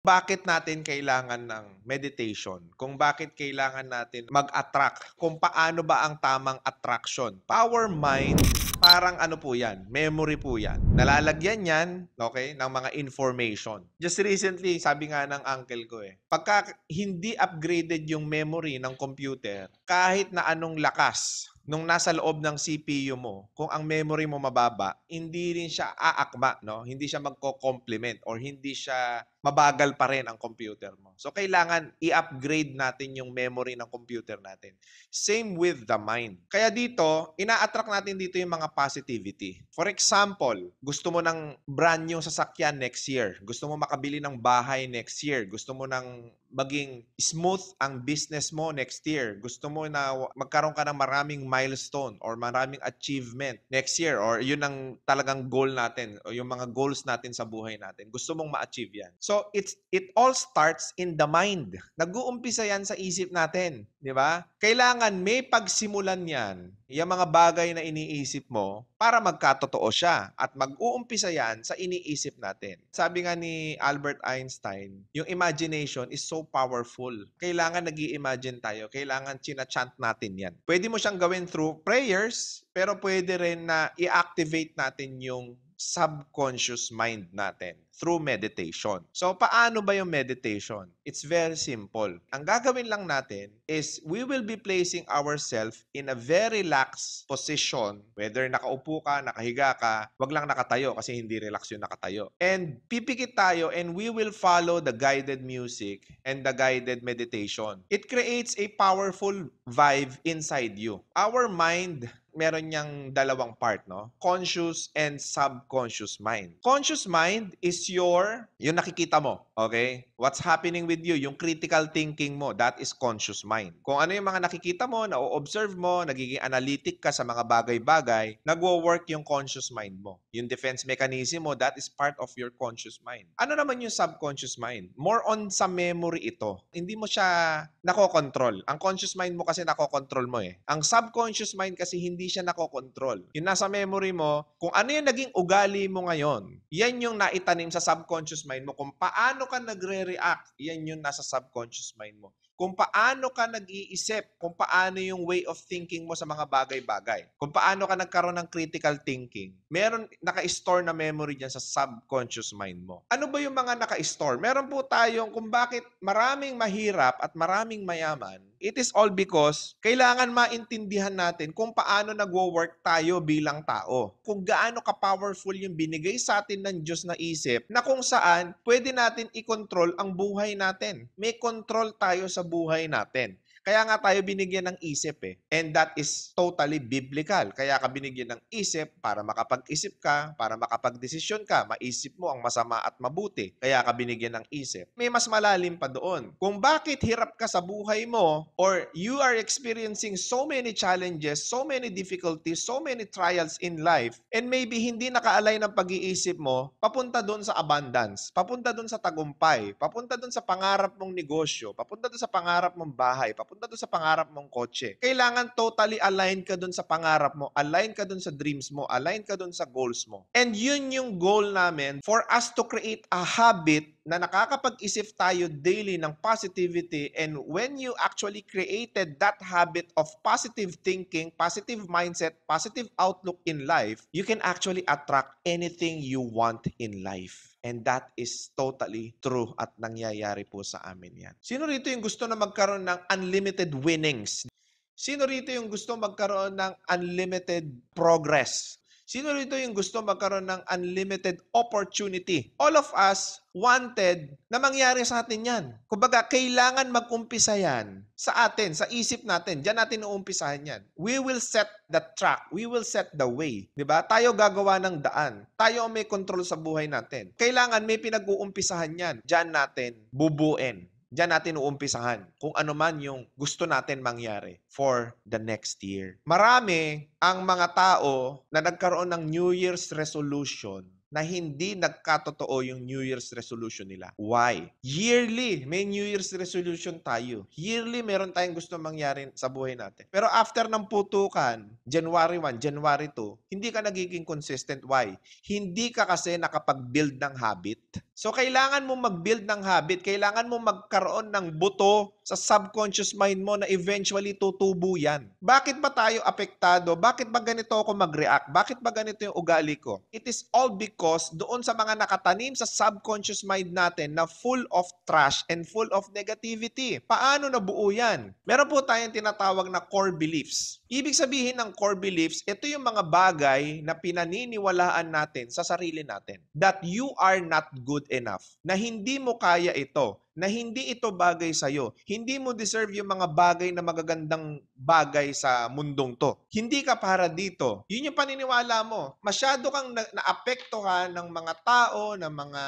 bakit natin kailangan ng meditation, kung bakit kailangan natin mag-attract, kung paano ba ang tamang attraction. Power mind, parang ano po yan, memory po yan. Nalalagyan yan, okay, ng mga information. Just recently, sabi nga ng uncle ko eh, pagka hindi upgraded yung memory ng computer, kahit na anong lakas nung nasa loob ng CPU mo, kung ang memory mo mababa, hindi rin siya aakma, no? Hindi siya magko-complement or hindi siya mabagal pa rin ang computer mo. So kailangan i-upgrade natin yung memory ng computer natin. Same with the mind. Kaya dito, ina-attract natin dito yung mga positivity. For example, gusto mo ng brand new sasakyan next year, gusto mo makabili ng bahay next year, gusto mo ng maging smooth ang business mo next year. Gusto mo na magkaroon ka ng maraming milestone or maraming achievement next year or yun ang talagang goal natin o yung mga goals natin sa buhay natin. Gusto mong ma-achieve yan. So, it's, it all starts in the mind. Nag-uumpisa yan sa isip natin. Di ba? Kailangan may pagsimulan yan. Yung mga bagay na iniisip mo, para magkatotoo siya at mag-uumpisa yan sa iniisip natin. Sabi nga ni Albert Einstein, yung imagination is so powerful. Kailangan nag imagine tayo, kailangan chinachant natin yan. Pwede mo siyang gawin through prayers, pero pwede rin na i-activate natin yung subconscious mind natin through meditation. So, paano ba yung meditation? It's very simple. Ang gagawin lang natin is we will be placing ourselves in a very relaxed position, whether nakaupo ka, nakahiga ka, wag lang nakatayo kasi hindi relax yung nakatayo. And pipikit tayo and we will follow the guided music and the guided meditation. It creates a powerful vibe inside you. Our mind meron niyang dalawang part, no? Conscious and subconscious mind. Conscious mind is your, yung nakikita mo, okay? What's happening with you, yung critical thinking mo, that is conscious mind. Kung ano yung mga nakikita mo, na-observe mo, nagiging analytic ka sa mga bagay-bagay, nagwo-work yung conscious mind mo. Yung defense mechanism mo, that is part of your conscious mind. Ano naman yung subconscious mind? More on sa memory ito. Hindi mo siya nakokontrol. Ang conscious mind mo kasi nakokontrol mo eh. Ang subconscious mind kasi hindi siya nakokontrol. Yung nasa memory mo, kung ano yung naging ugali mo ngayon, yan yung naitanim sa subconscious mind mo. Kung paano ka nagre-react, yan yung nasa subconscious mind mo kung paano ka nag-iisip, kung paano yung way of thinking mo sa mga bagay-bagay, kung paano ka nagkaroon ng critical thinking, meron naka-store na memory dyan sa subconscious mind mo. Ano ba yung mga naka-store? Meron po tayong kung bakit maraming mahirap at maraming mayaman It is all because kailangan maintindihan natin kung paano nagwo-work tayo bilang tao. Kung gaano ka-powerful yung binigay sa atin ng Diyos na isip na kung saan pwede natin i-control ang buhay natin. May control tayo sa buhay natin. Kaya nga tayo binigyan ng isip eh. And that is totally biblical. Kaya ka binigyan ng isip para makapag-isip ka, para makapag-desisyon ka, maisip mo ang masama at mabuti. Kaya ka binigyan ng isip. May mas malalim pa doon. Kung bakit hirap ka sa buhay mo or you are experiencing so many challenges, so many difficulties, so many trials in life, and maybe hindi naka-align ang pag-iisip mo, papunta doon sa abundance, papunta doon sa tagumpay, papunta doon sa pangarap mong negosyo, papunta doon sa pangarap mong bahay, papunta papunta doon sa pangarap mong kotse. Kailangan totally align ka doon sa pangarap mo, align ka doon sa dreams mo, align ka doon sa goals mo. And yun yung goal namin for us to create a habit na nakakapag-isip tayo daily ng positivity and when you actually created that habit of positive thinking, positive mindset, positive outlook in life, you can actually attract anything you want in life. And that is totally true at nangyayari po sa amin yan. Sino rito yung gusto na magkaroon ng unlimited winnings? Sino rito yung gusto magkaroon ng unlimited progress? Sino rito yung gusto magkaroon ng unlimited opportunity? All of us wanted na mangyari sa atin yan. Kumbaga, kailangan mag-umpisa yan sa atin, sa isip natin. Diyan natin uumpisahan yan. We will set the track. We will set the way. ba? Diba? Tayo gagawa ng daan. Tayo ang may control sa buhay natin. Kailangan may pinag-uumpisahan yan. Diyan natin bubuin. Diyan natin uumpisahan kung ano man yung gusto natin mangyari for the next year. Marami ang mga tao na nagkaroon ng New Year's resolution na hindi nagkatotoo yung New Year's resolution nila. Why? Yearly, may New Year's resolution tayo. Yearly, meron tayong gusto mangyari sa buhay natin. Pero after ng putukan, January 1, January 2, hindi ka nagiging consistent. Why? Hindi ka kasi nakapag-build ng habit So kailangan mo mag-build ng habit, kailangan mo magkaroon ng buto sa subconscious mind mo na eventually tutubo yan. Bakit ba tayo apektado? Bakit ba ganito ako mag-react? Bakit ba ganito yung ugali ko? It is all because doon sa mga nakatanim sa subconscious mind natin na full of trash and full of negativity. Paano nabuo yan? Meron po tayong tinatawag na core beliefs. Ibig sabihin ng core beliefs, ito yung mga bagay na pinaniniwalaan natin sa sarili natin. That you are not good enough. Na hindi mo kaya ito. Na hindi ito bagay sa'yo. Hindi mo deserve yung mga bagay na magagandang bagay sa mundong to. Hindi ka para dito. Yun yung paniniwala mo. Masyado kang na- naapekto ka ng mga tao, ng mga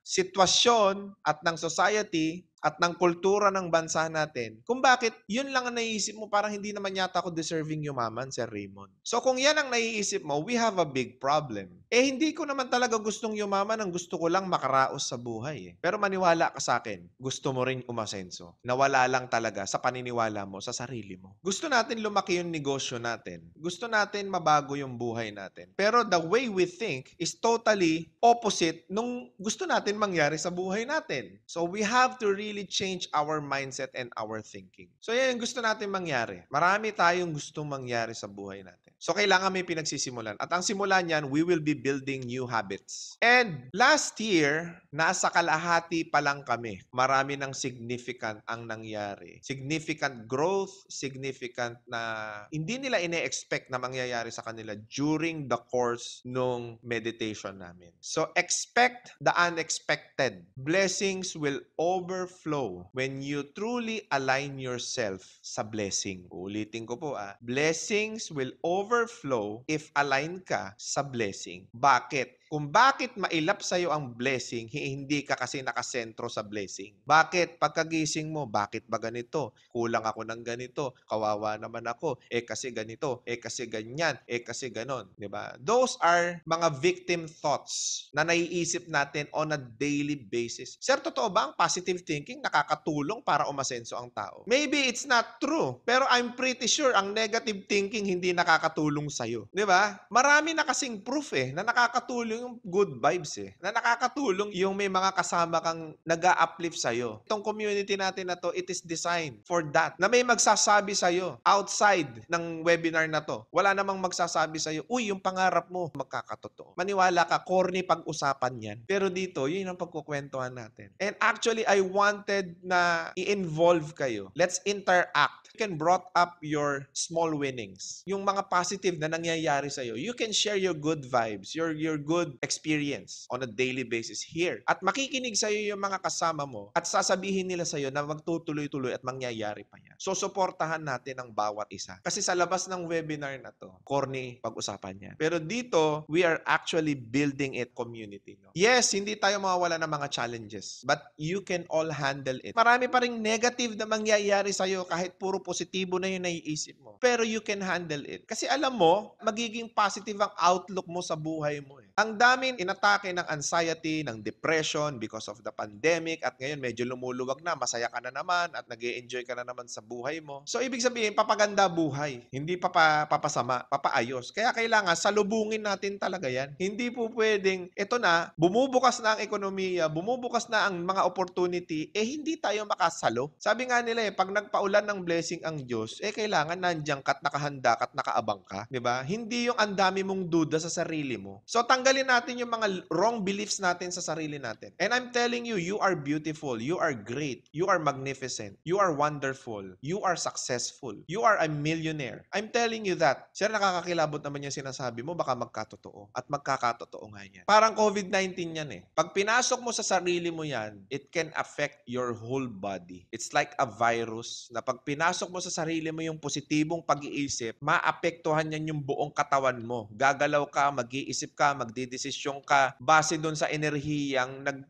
sitwasyon at ng society at ng kultura ng bansa natin, kung bakit yun lang ang naiisip mo, parang hindi naman yata ako deserving yumaman, Sir Raymond. So kung yan ang naiisip mo, we have a big problem. Eh hindi ko naman talaga gustong yumaman, ang gusto ko lang makaraos sa buhay. Eh. Pero maniwala ka sa akin, gusto mo rin umasenso. Nawala lang talaga sa paniniwala mo, sa sarili mo. Gusto natin lumaki yung negosyo natin. Gusto natin mabago yung buhay natin. Pero the way we think is totally opposite nung gusto natin mangyari sa buhay natin. So we have to really really change our mindset and our thinking. So yan yung gusto natin mangyari. Marami tayong gustong mangyari sa buhay natin. So kailangan may pinagsisimulan. At ang simulan niyan, we will be building new habits. And last year, nasa kalahati pa lang kami. Marami ng significant ang nangyari. Significant growth, significant na hindi nila ine-expect na mangyayari sa kanila during the course nung meditation namin. So expect the unexpected. Blessings will overflow when you truly align yourself sa blessing. Ulitin ko po ah. Blessings will overflow overflow if align ka sa blessing. Bakit? Kung bakit mailap sa iyo ang blessing, hindi ka kasi nakasentro sa blessing. Bakit? Pagkagising mo, bakit ba ganito? Kulang ako ng ganito. Kawawa naman ako. Eh kasi ganito. Eh kasi ganyan. Eh kasi ganon. ba? Diba? Those are mga victim thoughts na naiisip natin on a daily basis. Sir, totoo ba ang positive thinking nakakatulong para umasenso ang tao? Maybe it's not true. Pero I'm pretty sure ang negative thinking hindi nakakatulong nakakatulong sa'yo. Di ba? Marami na kasing proof eh, na nakakatulong yung good vibes eh. Na nakakatulong yung may mga kasama kang nag uplift sa'yo. Itong community natin na to, it is designed for that. Na may magsasabi sa'yo outside ng webinar na to. Wala namang magsasabi sa'yo, uy, yung pangarap mo, magkakatotoo. Maniwala ka, corny pag-usapan yan. Pero dito, yun ang pagkukwentuhan natin. And actually, I wanted na i-involve kayo. Let's interact. You can brought up your small winnings. Yung mga past positive na nangyayari sa iyo, you can share your good vibes, your, your good experience on a daily basis here. At makikinig sa iyo yung mga kasama mo at sasabihin nila sa iyo na magtutuloy-tuloy at mangyayari pa yan. So, suportahan natin ang bawat isa. Kasi sa labas ng webinar na to, corny pag-usapan yan. Pero dito, we are actually building it community. No? Yes, hindi tayo mawawala ng mga challenges, but you can all handle it. Marami pa rin negative na mangyayari sa iyo kahit puro positibo na yun naiisip mo. Pero you can handle it. Kasi alam mo, magiging positive ang outlook mo sa buhay mo eh. Ang daming inatake ng anxiety, ng depression because of the pandemic at ngayon medyo lumuluwag na, masaya ka na naman at nag enjoy ka na naman sa buhay mo. So ibig sabihin, papaganda buhay. Hindi pa papasama, papaayos. Kaya kailangan salubungin natin talaga yan. Hindi po pwedeng, ito na, bumubukas na ang ekonomiya, bumubukas na ang mga opportunity, eh hindi tayo makasalo. Sabi nga nila eh, pag nagpaulan ng blessing ang Diyos, eh kailangan nandiyan ka't nakahanda ka't nakaabang ka. ba? Diba? Hindi yung andami mong duda sa sarili mo. So tang tanggalin natin yung mga wrong beliefs natin sa sarili natin. And I'm telling you, you are beautiful, you are great, you are magnificent, you are wonderful, you are successful, you are a millionaire. I'm telling you that. Sir, nakakakilabot naman yung sinasabi mo, baka magkatotoo. At magkakatotoo nga yan. Parang COVID-19 yan eh. Pag pinasok mo sa sarili mo yan, it can affect your whole body. It's like a virus na pag pinasok mo sa sarili mo yung positibong pag-iisip, maapektuhan yan yung buong katawan mo. Gagalaw ka, mag-iisip ka, mag magdidesisyon ka base doon sa enerhiyang nag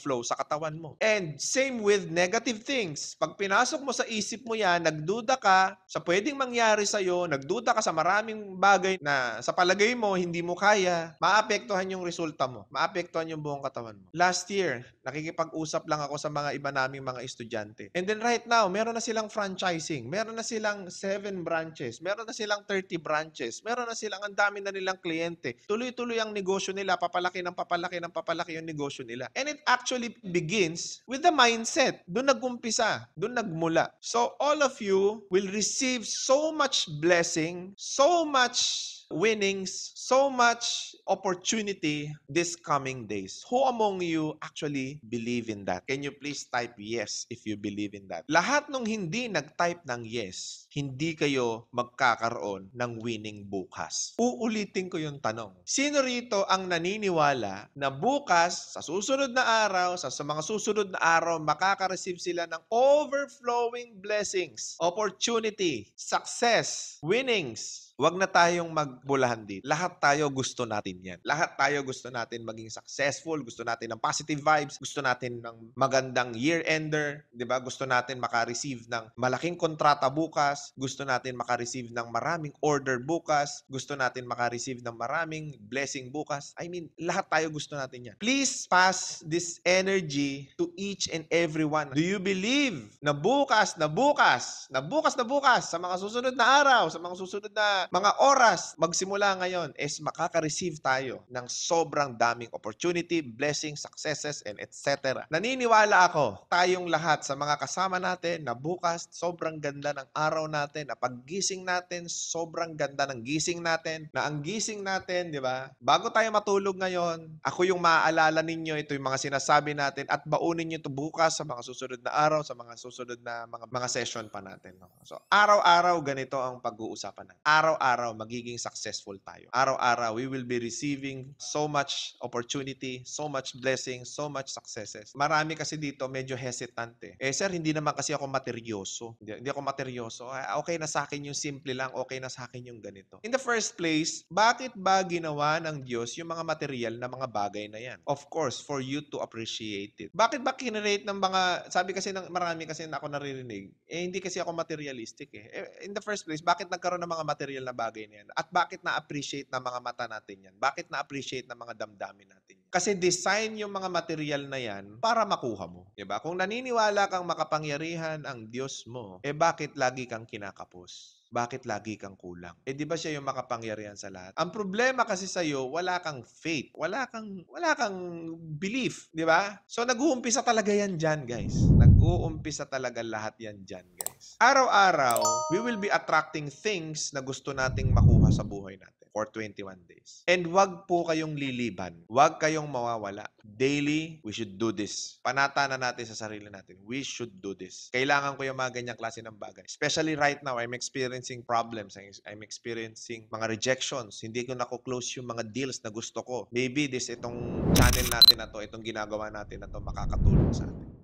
flow sa katawan mo. And same with negative things. Pag pinasok mo sa isip mo yan, nagduda ka sa pwedeng mangyari sa'yo, nagduda ka sa maraming bagay na sa palagay mo hindi mo kaya, maapektuhan yung resulta mo. Maapektuhan yung buong katawan mo. Last year, nakikipag-usap lang ako sa mga iba naming mga estudyante. And then right now, meron na silang franchising. Meron na silang 7 branches. Meron na silang 30 branches. Meron na silang ang dami na nilang kliyente. Tuloy-tuloy ang negosyo nila, papalaki ng papalaki ng papalaki yung negosyo nila. And it actually begins with the mindset. Doon nagumpisa, doon nagmula. So all of you will receive so much blessing, so much winnings, so much opportunity this coming days. Who among you actually believe in that? Can you please type yes if you believe in that? Lahat nung hindi nag-type ng yes, hindi kayo magkakaroon ng winning bukas. Uulitin ko yung tanong. Sino rito ang naniniwala na bukas, sa susunod na araw, sa, sa mga susunod na araw, makaka-receive sila ng overflowing blessings, opportunity, success, winnings, Huwag na tayong magbulahan dito. Lahat tayo gusto natin yan. Lahat tayo gusto natin maging successful, gusto natin ng positive vibes, gusto natin ng magandang year-ender, di ba? Gusto natin makareceive ng malaking kontrata bukas, gusto natin makareceive ng maraming order bukas, gusto natin makareceive ng maraming blessing bukas. I mean, lahat tayo gusto natin yan. Please pass this energy to each and everyone. Do you believe na bukas, na bukas, na bukas, na bukas, sa mga susunod na araw, sa mga susunod na mga oras magsimula ngayon is makaka-receive tayo ng sobrang daming opportunity, blessings, successes, and etc. Naniniwala ako tayong lahat sa mga kasama natin na bukas sobrang ganda ng araw natin, na paggising natin, sobrang ganda ng gising natin, na ang gising natin, di ba? Bago tayo matulog ngayon, ako yung maaalala ninyo, ito yung mga sinasabi natin at baunin nyo ito bukas sa mga susunod na araw, sa mga susunod na mga, mga session pa natin. No? So, araw-araw ganito ang pag-uusapan natin. Araw araw-araw magiging successful tayo. Araw-araw, we will be receiving so much opportunity, so much blessing, so much successes. Marami kasi dito medyo hesitant eh. eh. sir, hindi naman kasi ako materyoso. Hindi, hindi ako materyoso. Ah, okay na sa akin yung simple lang, okay na sa akin yung ganito. In the first place, bakit ba ginawa ng Diyos yung mga material na mga bagay na yan? Of course, for you to appreciate it. Bakit ba kinerate ng mga, sabi kasi ng marami kasi na ako naririnig, eh hindi kasi ako materialistic eh. eh in the first place, bakit nagkaroon ng mga material material na bagay na yan? At bakit na-appreciate ng mga mata natin yan? Bakit na-appreciate ng mga damdamin natin Kasi design yung mga material na yan para makuha mo. ba? Diba? Kung naniniwala kang makapangyarihan ang Diyos mo, eh bakit lagi kang kinakapos? bakit lagi kang kulang? Eh di ba siya yung makapangyarihan sa lahat? Ang problema kasi sa iyo, wala kang faith, wala kang wala kang belief, di ba? So nag-uumpisa talaga yan diyan, guys. Nag-uumpisa talaga lahat yan diyan, guys. Araw-araw, we will be attracting things na gusto nating makuha sa buhay natin for 21 days. And wag po kayong liliban. Wag kayong mawawala. Daily, we should do this. Panata na natin sa sarili natin. We should do this. Kailangan ko yung mga ganyang klase ng bagay. Especially right now, I'm experiencing experiencing problems, I'm experiencing mga rejections, hindi ko nako-close yung mga deals na gusto ko. Maybe this itong channel natin na to, itong ginagawa natin na to makakatulong sa atin.